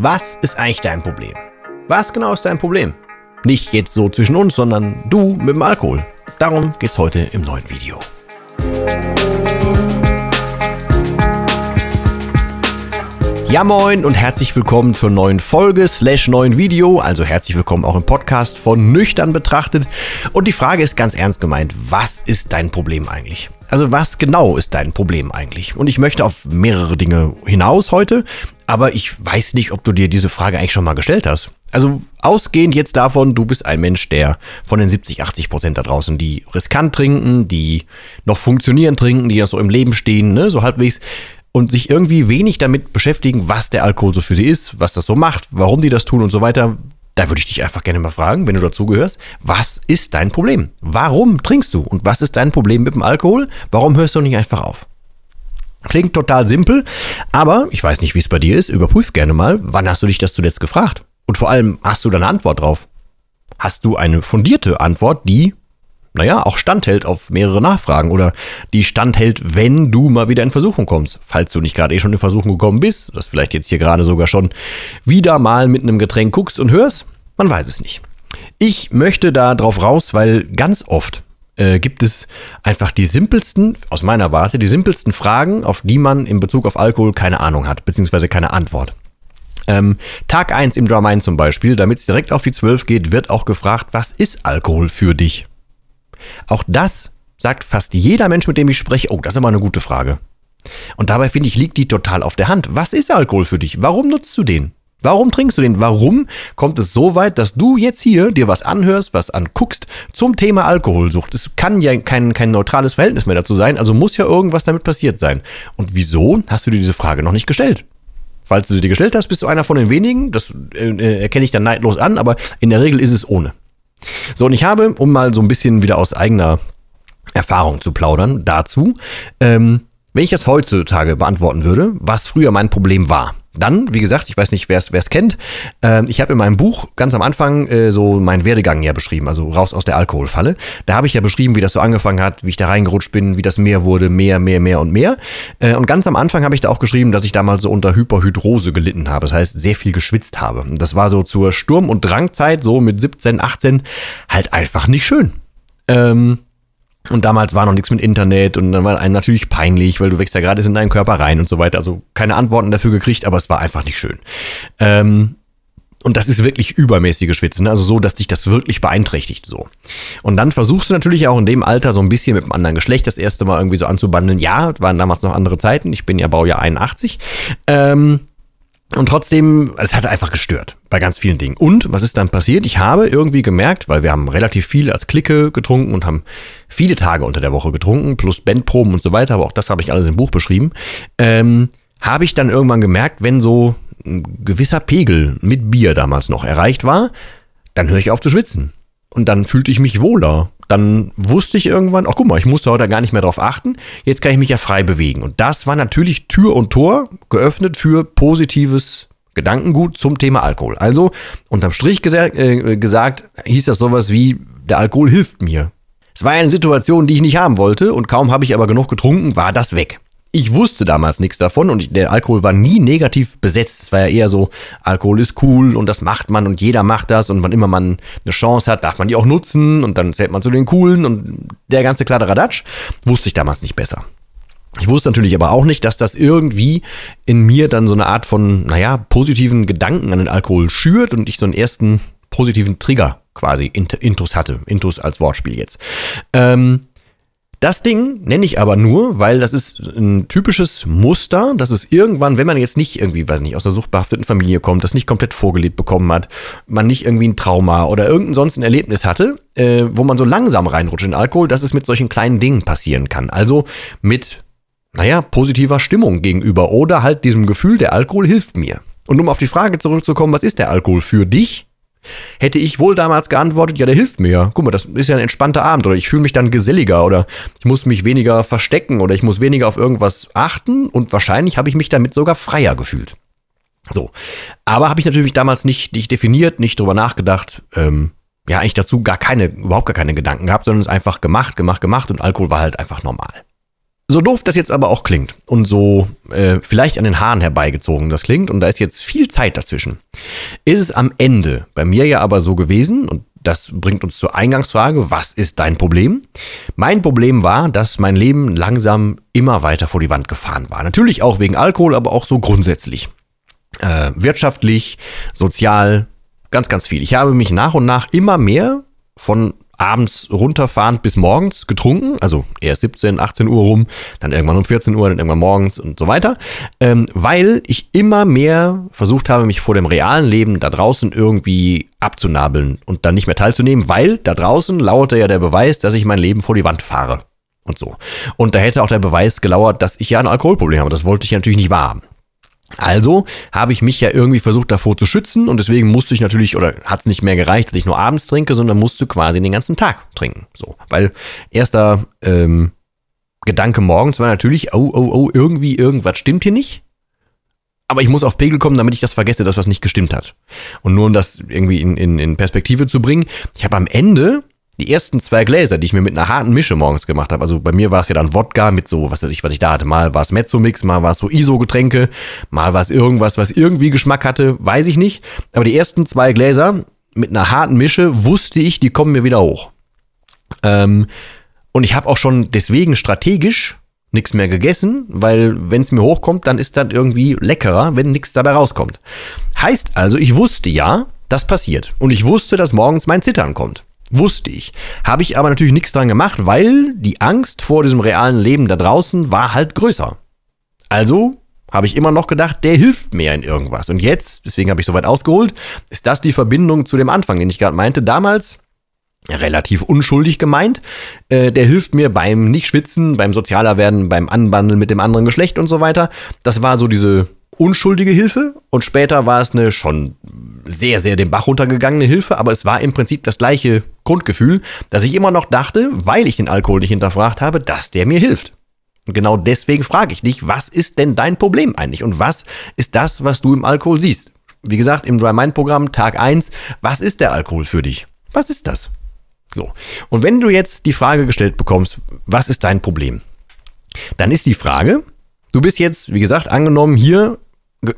Was ist eigentlich dein Problem? Was genau ist dein Problem? Nicht jetzt so zwischen uns, sondern du mit dem Alkohol. Darum geht's heute im neuen Video. Ja moin und herzlich willkommen zur neuen Folge slash neuen Video, also herzlich willkommen auch im Podcast von Nüchtern betrachtet. Und die Frage ist ganz ernst gemeint, was ist dein Problem eigentlich? Also was genau ist dein Problem eigentlich? Und ich möchte auf mehrere Dinge hinaus heute, aber ich weiß nicht, ob du dir diese Frage eigentlich schon mal gestellt hast. Also ausgehend jetzt davon, du bist ein Mensch, der von den 70, 80 Prozent da draußen, die riskant trinken, die noch funktionieren trinken, die ja so im Leben stehen, ne, so halbwegs, und sich irgendwie wenig damit beschäftigen, was der Alkohol so für sie ist, was das so macht, warum die das tun und so weiter, da würde ich dich einfach gerne mal fragen, wenn du dazugehörst, was ist dein Problem? Warum trinkst du? Und was ist dein Problem mit dem Alkohol? Warum hörst du nicht einfach auf? Klingt total simpel, aber ich weiß nicht, wie es bei dir ist. Überprüf gerne mal, wann hast du dich das zuletzt gefragt? Und vor allem, hast du da eine Antwort drauf? Hast du eine fundierte Antwort, die naja, auch standhält auf mehrere Nachfragen oder die standhält, wenn du mal wieder in Versuchung kommst. Falls du nicht gerade eh schon in Versuchung gekommen bist, das vielleicht jetzt hier gerade sogar schon wieder mal mit einem Getränk guckst und hörst, man weiß es nicht. Ich möchte da drauf raus, weil ganz oft äh, gibt es einfach die simpelsten, aus meiner Warte, die simpelsten Fragen, auf die man in Bezug auf Alkohol keine Ahnung hat, beziehungsweise keine Antwort. Ähm, Tag 1 im Drum 1 zum Beispiel, damit es direkt auf die 12 geht, wird auch gefragt, was ist Alkohol für dich? Auch das sagt fast jeder Mensch, mit dem ich spreche, oh, das ist aber eine gute Frage. Und dabei finde ich, liegt die total auf der Hand. Was ist Alkohol für dich? Warum nutzt du den? Warum trinkst du den? Warum kommt es so weit, dass du jetzt hier dir was anhörst, was anguckst zum Thema Alkoholsucht? Es kann ja kein, kein neutrales Verhältnis mehr dazu sein, also muss ja irgendwas damit passiert sein. Und wieso hast du dir diese Frage noch nicht gestellt? Falls du sie dir gestellt hast, bist du einer von den wenigen, das äh, äh erkenne ich dann neidlos an, aber in der Regel ist es ohne. So, und ich habe, um mal so ein bisschen wieder aus eigener Erfahrung zu plaudern, dazu, ähm, wenn ich das heutzutage beantworten würde, was früher mein Problem war, dann, wie gesagt, ich weiß nicht, wer es kennt, äh, ich habe in meinem Buch ganz am Anfang äh, so meinen Werdegang ja beschrieben, also raus aus der Alkoholfalle. Da habe ich ja beschrieben, wie das so angefangen hat, wie ich da reingerutscht bin, wie das mehr wurde, mehr, mehr, mehr und mehr. Äh, und ganz am Anfang habe ich da auch geschrieben, dass ich damals so unter Hyperhydrose gelitten habe, das heißt sehr viel geschwitzt habe. Das war so zur Sturm- und Drangzeit, so mit 17, 18, halt einfach nicht schön. Ähm, und damals war noch nichts mit Internet und dann war einem natürlich peinlich, weil du wächst ja gerade in deinen Körper rein und so weiter. Also keine Antworten dafür gekriegt, aber es war einfach nicht schön. Ähm, und das ist wirklich übermäßige Schwitzen, ne? also so, dass dich das wirklich beeinträchtigt so. Und dann versuchst du natürlich auch in dem Alter so ein bisschen mit einem anderen Geschlecht das erste Mal irgendwie so anzubandeln. Ja, waren damals noch andere Zeiten. Ich bin ja Baujahr 81. Ähm, und trotzdem, es hat einfach gestört bei ganz vielen Dingen. Und was ist dann passiert? Ich habe irgendwie gemerkt, weil wir haben relativ viel als Clique getrunken und haben viele Tage unter der Woche getrunken, plus Bandproben und so weiter, aber auch das habe ich alles im Buch beschrieben, ähm, habe ich dann irgendwann gemerkt, wenn so ein gewisser Pegel mit Bier damals noch erreicht war, dann höre ich auf zu schwitzen. Und dann fühlte ich mich wohler dann wusste ich irgendwann, ach guck mal, ich musste heute gar nicht mehr drauf achten, jetzt kann ich mich ja frei bewegen. Und das war natürlich Tür und Tor geöffnet für positives Gedankengut zum Thema Alkohol. Also unterm Strich gesa äh, gesagt, hieß das sowas wie, der Alkohol hilft mir. Es war eine Situation, die ich nicht haben wollte und kaum habe ich aber genug getrunken, war das weg ich wusste damals nichts davon und der Alkohol war nie negativ besetzt. Es war ja eher so, Alkohol ist cool und das macht man und jeder macht das und wann immer man eine Chance hat, darf man die auch nutzen und dann zählt man zu den Coolen und der ganze Kladderadatsch. Wusste ich damals nicht besser. Ich wusste natürlich aber auch nicht, dass das irgendwie in mir dann so eine Art von, naja, positiven Gedanken an den Alkohol schürt und ich so einen ersten positiven Trigger quasi, Intus hatte. Intus als Wortspiel jetzt. Ähm, das Ding nenne ich aber nur, weil das ist ein typisches Muster, dass es irgendwann, wenn man jetzt nicht irgendwie, weiß nicht, aus einer suchtbehafteten Familie kommt, das nicht komplett vorgelebt bekommen hat, man nicht irgendwie ein Trauma oder irgendein sonst ein Erlebnis hatte, äh, wo man so langsam reinrutscht in Alkohol, dass es mit solchen kleinen Dingen passieren kann. Also mit, naja, positiver Stimmung gegenüber oder halt diesem Gefühl, der Alkohol hilft mir. Und um auf die Frage zurückzukommen, was ist der Alkohol für dich? Hätte ich wohl damals geantwortet, ja, der hilft mir ja. Guck mal, das ist ja ein entspannter Abend oder ich fühle mich dann geselliger oder ich muss mich weniger verstecken oder ich muss weniger auf irgendwas achten und wahrscheinlich habe ich mich damit sogar freier gefühlt. So. Aber habe ich natürlich damals nicht, nicht definiert, nicht drüber nachgedacht, ähm, ja, eigentlich dazu gar keine, überhaupt gar keine Gedanken gehabt, sondern es einfach gemacht, gemacht, gemacht und Alkohol war halt einfach normal. So doof das jetzt aber auch klingt und so äh, vielleicht an den Haaren herbeigezogen das klingt und da ist jetzt viel Zeit dazwischen, ist es am Ende bei mir ja aber so gewesen und das bringt uns zur Eingangsfrage, was ist dein Problem? Mein Problem war, dass mein Leben langsam immer weiter vor die Wand gefahren war. Natürlich auch wegen Alkohol, aber auch so grundsätzlich. Äh, wirtschaftlich, sozial, ganz, ganz viel. Ich habe mich nach und nach immer mehr von abends runterfahrend bis morgens getrunken, also erst 17, 18 Uhr rum, dann irgendwann um 14 Uhr, dann irgendwann morgens und so weiter, ähm, weil ich immer mehr versucht habe, mich vor dem realen Leben da draußen irgendwie abzunabeln und dann nicht mehr teilzunehmen, weil da draußen lauerte ja der Beweis, dass ich mein Leben vor die Wand fahre und so. Und da hätte auch der Beweis gelauert, dass ich ja ein Alkoholproblem habe. Das wollte ich natürlich nicht wahrhaben. Also habe ich mich ja irgendwie versucht davor zu schützen und deswegen musste ich natürlich, oder hat es nicht mehr gereicht, dass ich nur abends trinke, sondern musste quasi den ganzen Tag trinken. So, weil erster ähm, Gedanke morgens war natürlich, oh, oh, oh, irgendwie irgendwas stimmt hier nicht. Aber ich muss auf Pegel kommen, damit ich das vergesse, dass was nicht gestimmt hat. Und nur um das irgendwie in, in, in Perspektive zu bringen, ich habe am Ende die ersten zwei Gläser, die ich mir mit einer harten Mische morgens gemacht habe, also bei mir war es ja dann Wodka mit so, was weiß ich, was ich da hatte. Mal war es Mezzo-Mix, mal war es so ISO-Getränke, mal war es irgendwas, was irgendwie Geschmack hatte, weiß ich nicht. Aber die ersten zwei Gläser mit einer harten Mische wusste ich, die kommen mir wieder hoch. Ähm, und ich habe auch schon deswegen strategisch nichts mehr gegessen, weil wenn es mir hochkommt, dann ist das irgendwie leckerer, wenn nichts dabei rauskommt. Heißt also, ich wusste ja, das passiert. Und ich wusste, dass morgens mein Zittern kommt. Wusste ich. Habe ich aber natürlich nichts dran gemacht, weil die Angst vor diesem realen Leben da draußen war halt größer. Also habe ich immer noch gedacht, der hilft mir in irgendwas. Und jetzt, deswegen habe ich so weit ausgeholt, ist das die Verbindung zu dem Anfang, den ich gerade meinte. Damals relativ unschuldig gemeint. Äh, der hilft mir beim Nichtschwitzen, beim sozialer werden, beim Anbandeln mit dem anderen Geschlecht und so weiter. Das war so diese unschuldige Hilfe und später war es eine schon sehr, sehr den Bach runtergegangene Hilfe, aber es war im Prinzip das gleiche Grundgefühl, dass ich immer noch dachte, weil ich den Alkohol nicht hinterfragt habe, dass der mir hilft. Und genau deswegen frage ich dich, was ist denn dein Problem eigentlich und was ist das, was du im Alkohol siehst? Wie gesagt, im Dry Mind Programm Tag 1, was ist der Alkohol für dich? Was ist das? So. Und wenn du jetzt die Frage gestellt bekommst, was ist dein Problem? Dann ist die Frage, du bist jetzt, wie gesagt, angenommen hier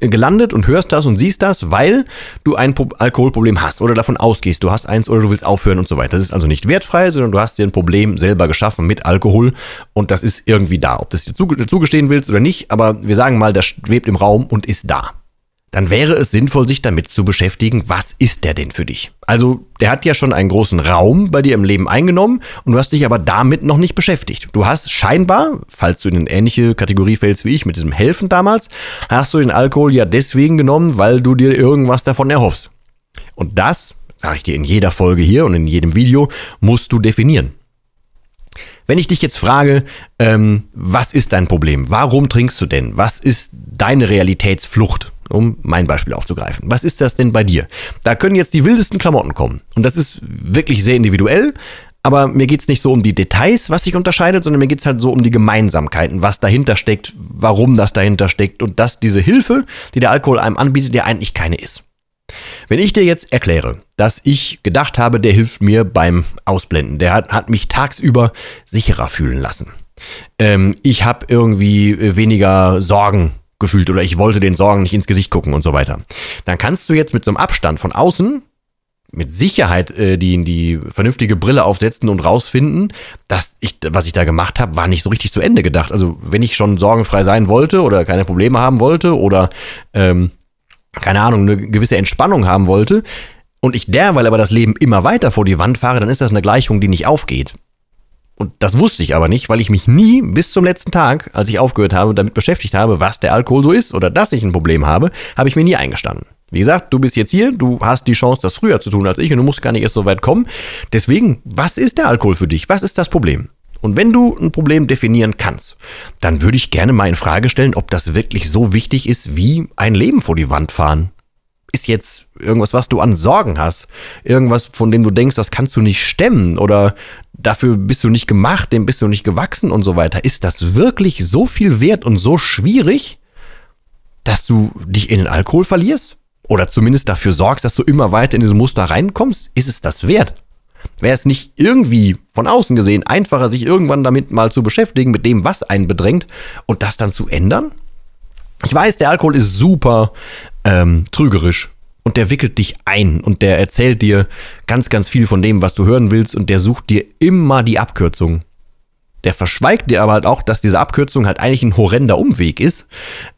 gelandet und hörst das und siehst das, weil du ein Alkoholproblem hast oder davon ausgehst, du hast eins oder du willst aufhören und so weiter. Das ist also nicht wertfrei, sondern du hast dir ein Problem selber geschaffen mit Alkohol und das ist irgendwie da. Ob das dir zugestehen willst oder nicht, aber wir sagen mal, das schwebt im Raum und ist da dann wäre es sinnvoll, sich damit zu beschäftigen, was ist der denn für dich? Also, der hat ja schon einen großen Raum bei dir im Leben eingenommen und du hast dich aber damit noch nicht beschäftigt. Du hast scheinbar, falls du in eine ähnliche Kategorie fällst wie ich mit diesem Helfen damals, hast du den Alkohol ja deswegen genommen, weil du dir irgendwas davon erhoffst. Und das, sage ich dir in jeder Folge hier und in jedem Video, musst du definieren. Wenn ich dich jetzt frage, ähm, was ist dein Problem? Warum trinkst du denn? Was ist deine Realitätsflucht? um mein Beispiel aufzugreifen. Was ist das denn bei dir? Da können jetzt die wildesten Klamotten kommen. Und das ist wirklich sehr individuell. Aber mir geht es nicht so um die Details, was sich unterscheidet, sondern mir geht es halt so um die Gemeinsamkeiten, was dahinter steckt, warum das dahinter steckt und dass diese Hilfe, die der Alkohol einem anbietet, ja eigentlich keine ist. Wenn ich dir jetzt erkläre, dass ich gedacht habe, der hilft mir beim Ausblenden, der hat, hat mich tagsüber sicherer fühlen lassen. Ähm, ich habe irgendwie weniger Sorgen gefühlt oder ich wollte den Sorgen nicht ins Gesicht gucken und so weiter. Dann kannst du jetzt mit so einem Abstand von außen mit Sicherheit äh, die, die vernünftige Brille aufsetzen und rausfinden, dass ich, was ich da gemacht habe, war nicht so richtig zu Ende gedacht. Also wenn ich schon sorgenfrei sein wollte oder keine Probleme haben wollte oder ähm, keine Ahnung, eine gewisse Entspannung haben wollte und ich derweil aber das Leben immer weiter vor die Wand fahre, dann ist das eine Gleichung, die nicht aufgeht. Und das wusste ich aber nicht, weil ich mich nie bis zum letzten Tag, als ich aufgehört habe, damit beschäftigt habe, was der Alkohol so ist oder dass ich ein Problem habe, habe ich mir nie eingestanden. Wie gesagt, du bist jetzt hier, du hast die Chance, das früher zu tun als ich und du musst gar nicht erst so weit kommen. Deswegen, was ist der Alkohol für dich? Was ist das Problem? Und wenn du ein Problem definieren kannst, dann würde ich gerne mal in Frage stellen, ob das wirklich so wichtig ist wie ein Leben vor die Wand fahren. Ist jetzt irgendwas, was du an Sorgen hast? Irgendwas, von dem du denkst, das kannst du nicht stemmen? Oder dafür bist du nicht gemacht, dem bist du nicht gewachsen und so weiter. Ist das wirklich so viel wert und so schwierig, dass du dich in den Alkohol verlierst? Oder zumindest dafür sorgst, dass du immer weiter in dieses Muster reinkommst? Ist es das wert? Wäre es nicht irgendwie von außen gesehen einfacher, sich irgendwann damit mal zu beschäftigen, mit dem, was einen bedrängt, und das dann zu ändern? Ich weiß, der Alkohol ist super ähm, trügerisch und der wickelt dich ein und der erzählt dir ganz, ganz viel von dem, was du hören willst und der sucht dir immer die Abkürzung. Der verschweigt dir aber halt auch, dass diese Abkürzung halt eigentlich ein horrender Umweg ist,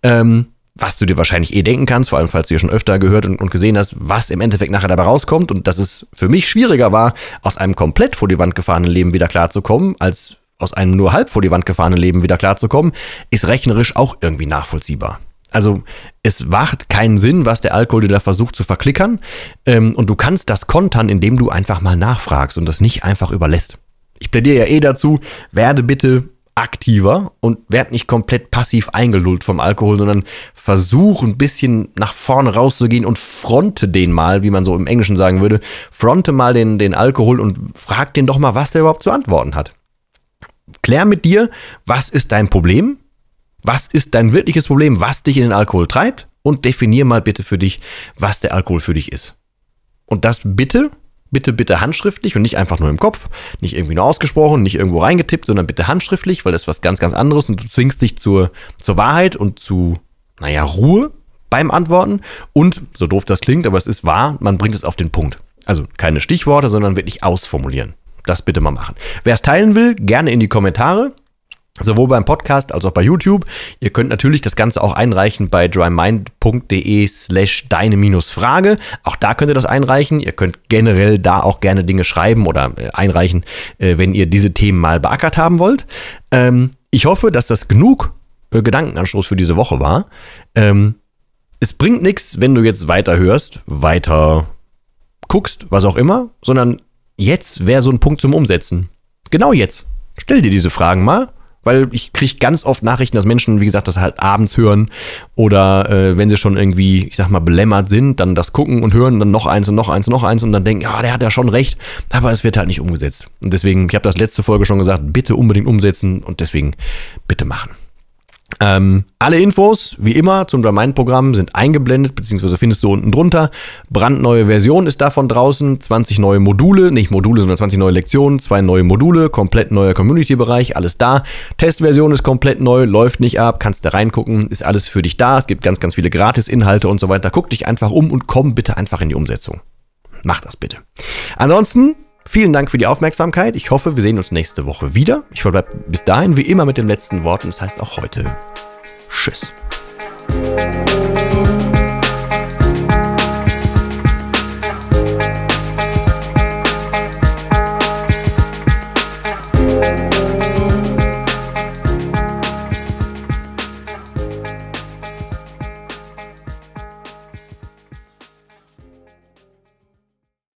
ähm, was du dir wahrscheinlich eh denken kannst, vor allem falls du ja schon öfter gehört und, und gesehen hast, was im Endeffekt nachher dabei rauskommt und dass es für mich schwieriger war, aus einem komplett vor die Wand gefahrenen Leben wieder klarzukommen, als aus einem nur halb vor die Wand gefahrenen Leben wieder klarzukommen, ist rechnerisch auch irgendwie nachvollziehbar also es macht keinen Sinn, was der Alkohol dir da versucht zu verklickern. Ähm, und du kannst das kontern, indem du einfach mal nachfragst und das nicht einfach überlässt. Ich plädiere ja eh dazu, werde bitte aktiver und werd nicht komplett passiv eingelullt vom Alkohol, sondern versuch ein bisschen nach vorne rauszugehen und fronte den mal, wie man so im Englischen sagen würde, fronte mal den, den Alkohol und frag den doch mal, was der überhaupt zu antworten hat. Klär mit dir, was ist dein Problem? Was ist dein wirkliches Problem, was dich in den Alkohol treibt? Und definier mal bitte für dich, was der Alkohol für dich ist. Und das bitte, bitte, bitte handschriftlich und nicht einfach nur im Kopf, nicht irgendwie nur ausgesprochen, nicht irgendwo reingetippt, sondern bitte handschriftlich, weil das ist was ganz, ganz anderes und du zwingst dich zur, zur Wahrheit und zu, naja, Ruhe beim Antworten. Und, so doof das klingt, aber es ist wahr, man bringt es auf den Punkt. Also keine Stichworte, sondern wirklich ausformulieren. Das bitte mal machen. Wer es teilen will, gerne in die Kommentare. Sowohl beim Podcast als auch bei YouTube. Ihr könnt natürlich das Ganze auch einreichen bei drymind.de slash deine Frage. Auch da könnt ihr das einreichen. Ihr könnt generell da auch gerne Dinge schreiben oder äh, einreichen, äh, wenn ihr diese Themen mal beackert haben wollt. Ähm, ich hoffe, dass das genug äh, Gedankenanstoß für diese Woche war. Ähm, es bringt nichts, wenn du jetzt weiterhörst, weiter guckst, was auch immer, sondern jetzt wäre so ein Punkt zum Umsetzen. Genau jetzt. Stell dir diese Fragen mal weil ich kriege ganz oft Nachrichten, dass Menschen, wie gesagt, das halt abends hören oder äh, wenn sie schon irgendwie, ich sag mal, belämmert sind, dann das gucken und hören, dann noch eins und noch eins und noch eins und dann denken, ja, der hat ja schon recht, aber es wird halt nicht umgesetzt. Und deswegen, ich habe das letzte Folge schon gesagt, bitte unbedingt umsetzen und deswegen bitte machen. Ähm, alle Infos, wie immer, zum Remind-Programm sind eingeblendet, beziehungsweise findest du unten drunter. Brandneue Version ist davon draußen, 20 neue Module, nicht Module, sondern 20 neue Lektionen, zwei neue Module, komplett neuer Community-Bereich, alles da. Testversion ist komplett neu, läuft nicht ab, kannst da reingucken, ist alles für dich da. Es gibt ganz, ganz viele Gratis-Inhalte und so weiter. Guck dich einfach um und komm bitte einfach in die Umsetzung. Mach das bitte. Ansonsten Vielen Dank für die Aufmerksamkeit. Ich hoffe, wir sehen uns nächste Woche wieder. Ich verbleibe bis dahin wie immer mit den letzten Worten. Das heißt auch heute. Tschüss.